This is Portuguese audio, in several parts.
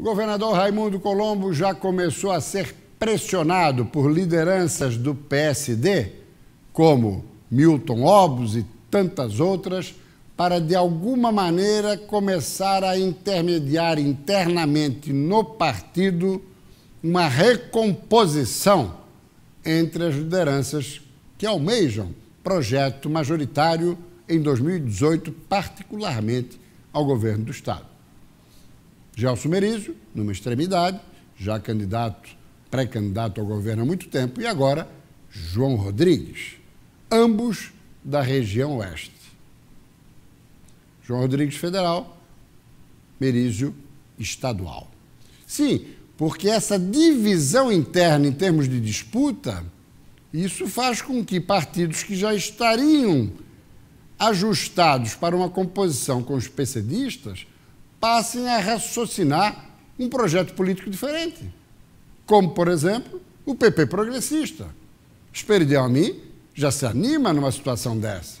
O governador Raimundo Colombo já começou a ser pressionado por lideranças do PSD, como Milton Obos e tantas outras, para de alguma maneira começar a intermediar internamente no partido uma recomposição entre as lideranças que almejam projeto majoritário em 2018, particularmente ao governo do Estado. Gelson Merizio, numa extremidade, já candidato, pré-candidato ao governo há muito tempo, e agora João Rodrigues, ambos da região oeste. João Rodrigues federal, Merizio estadual. Sim, porque essa divisão interna em termos de disputa, isso faz com que partidos que já estariam ajustados para uma composição com os PCDistas passem a raciocinar um projeto político diferente. Como, por exemplo, o PP progressista. Espere de Almi já se anima numa situação dessa.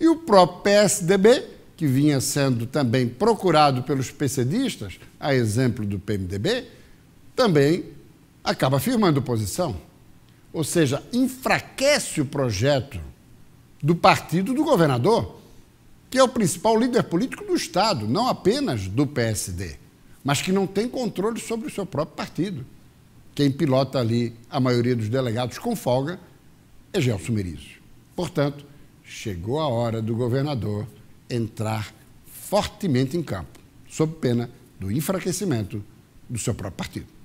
E o próprio PSDB, que vinha sendo também procurado pelos PCDistas, a exemplo do PMDB, também acaba firmando posição. Ou seja, enfraquece o projeto do partido do governador, que é o principal líder político do Estado, não apenas do PSD, mas que não tem controle sobre o seu próprio partido. Quem pilota ali a maioria dos delegados com folga é Gelson Merizio. Portanto, chegou a hora do governador entrar fortemente em campo, sob pena do enfraquecimento do seu próprio partido.